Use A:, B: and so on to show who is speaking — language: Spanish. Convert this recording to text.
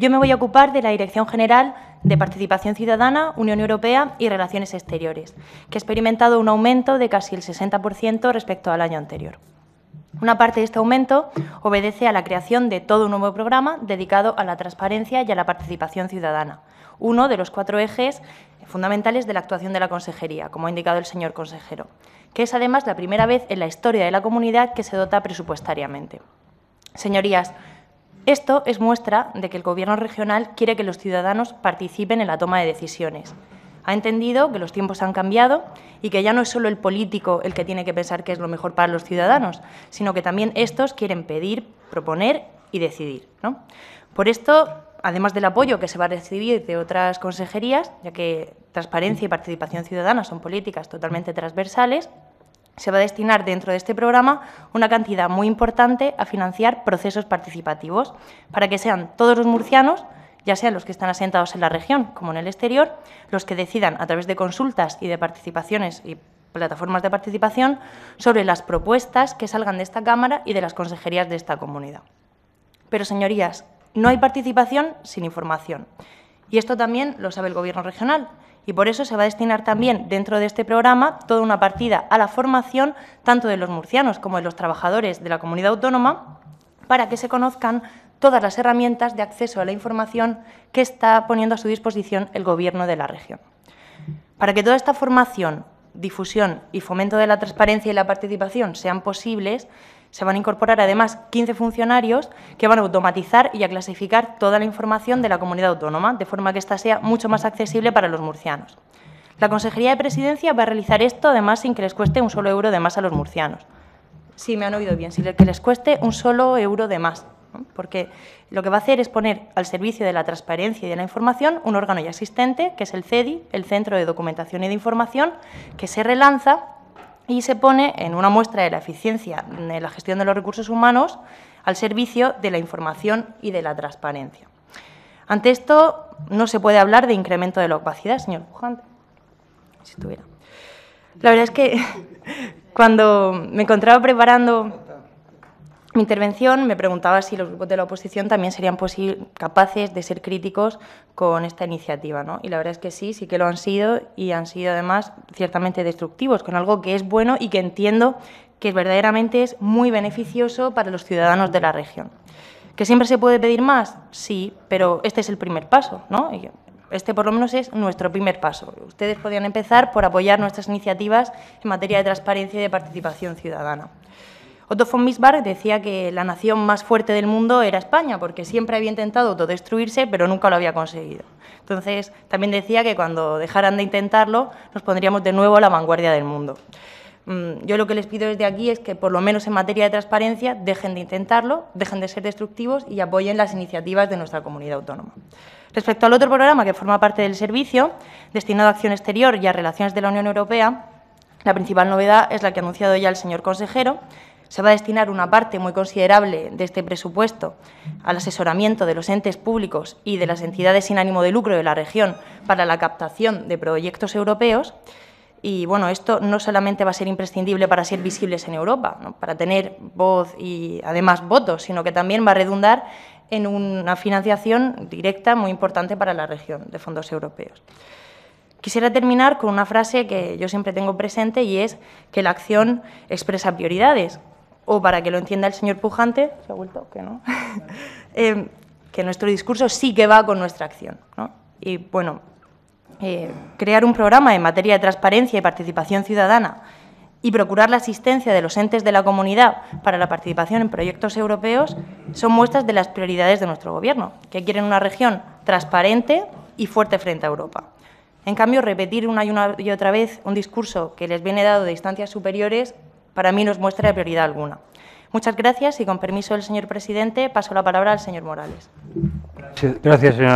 A: Yo me voy a ocupar de la Dirección General de Participación Ciudadana, Unión Europea y Relaciones Exteriores, que ha experimentado un aumento de casi el 60% respecto al año anterior. Una parte de este aumento obedece a la creación de todo un nuevo programa dedicado a la transparencia y a la participación ciudadana, uno de los cuatro ejes fundamentales de la actuación de la Consejería, como ha indicado el señor consejero, que es además la primera vez en la historia de la comunidad que se dota presupuestariamente. Señorías, esto es muestra de que el Gobierno regional quiere que los ciudadanos participen en la toma de decisiones. Ha entendido que los tiempos han cambiado y que ya no es solo el político el que tiene que pensar qué es lo mejor para los ciudadanos, sino que también estos quieren pedir, proponer y decidir. Por esto, además del apoyo que se va a recibir de otras consejerías, ya que transparencia y participación ciudadana son políticas totalmente transversales, se va a destinar dentro de este programa una cantidad muy importante a financiar procesos participativos para que sean todos los murcianos, ya sean los que están asentados en la región como en el exterior, los que decidan a través de consultas y de participaciones y plataformas de participación sobre las propuestas que salgan de esta Cámara y de las consejerías de esta comunidad. Pero, señorías, no hay participación sin información. Y esto también lo sabe el Gobierno regional y por eso se va a destinar también dentro de este programa toda una partida a la formación tanto de los murcianos como de los trabajadores de la comunidad autónoma para que se conozcan todas las herramientas de acceso a la información que está poniendo a su disposición el Gobierno de la región. Para que toda esta formación, difusión y fomento de la transparencia y la participación sean posibles, se van a incorporar además 15 funcionarios que van a automatizar y a clasificar toda la información de la comunidad autónoma, de forma que ésta sea mucho más accesible para los murcianos. La Consejería de Presidencia va a realizar esto además sin que les cueste un solo euro de más a los murcianos. Sí, me han oído bien, sin que les cueste un solo euro de más, porque lo que va a hacer es poner al servicio de la transparencia y de la información un órgano ya existente, que es el CEDI, el Centro de Documentación y de Información, que se relanza y se pone en una muestra de la eficiencia de la gestión de los recursos humanos al servicio de la información y de la transparencia. Ante esto, no se puede hablar de incremento de la opacidad, señor Pujante, si estuviera. La verdad es que cuando me encontraba preparando mi intervención me preguntaba si los grupos de la oposición también serían capaces de ser críticos con esta iniciativa. ¿no? Y la verdad es que sí, sí que lo han sido y han sido además ciertamente destructivos con algo que es bueno y que entiendo que verdaderamente es muy beneficioso para los ciudadanos de la región. ¿Que siempre se puede pedir más? Sí, pero este es el primer paso. ¿no? Este por lo menos es nuestro primer paso. Ustedes podrían empezar por apoyar nuestras iniciativas en materia de transparencia y de participación ciudadana. Otto von Bismarck decía que la nación más fuerte del mundo era España, porque siempre había intentado autodestruirse, pero nunca lo había conseguido. Entonces, también decía que cuando dejaran de intentarlo, nos pondríamos de nuevo a la vanguardia del mundo. Mm, yo lo que les pido desde aquí es que, por lo menos en materia de transparencia, dejen de intentarlo, dejen de ser destructivos y apoyen las iniciativas de nuestra comunidad autónoma. Respecto al otro programa que forma parte del servicio, destinado a acción exterior y a relaciones de la Unión Europea, la principal novedad es la que ha anunciado ya el señor consejero, se va a destinar una parte muy considerable de este presupuesto al asesoramiento de los entes públicos y de las entidades sin ánimo de lucro de la región para la captación de proyectos europeos. Y bueno, esto no solamente va a ser imprescindible para ser visibles en Europa, para tener voz y además votos, sino que también va a redundar en una financiación directa muy importante para la región de fondos europeos. Quisiera terminar con una frase que yo siempre tengo presente y es que la acción expresa prioridades o para que lo entienda el señor pujante, se ha vuelto que no, eh, que nuestro discurso sí que va con nuestra acción. Y bueno, eh, crear un programa en materia de transparencia y participación ciudadana y procurar la asistencia de los entes de la comunidad para la participación en proyectos europeos son muestras de las prioridades de nuestro Gobierno, que quieren una región transparente y fuerte frente a Europa. En cambio, repetir una y, una y otra vez un discurso que les viene dado de instancias superiores para mí no es muestra de prioridad alguna. Muchas gracias y, con permiso del señor presidente, paso la palabra al señor Morales. Gracias, señora.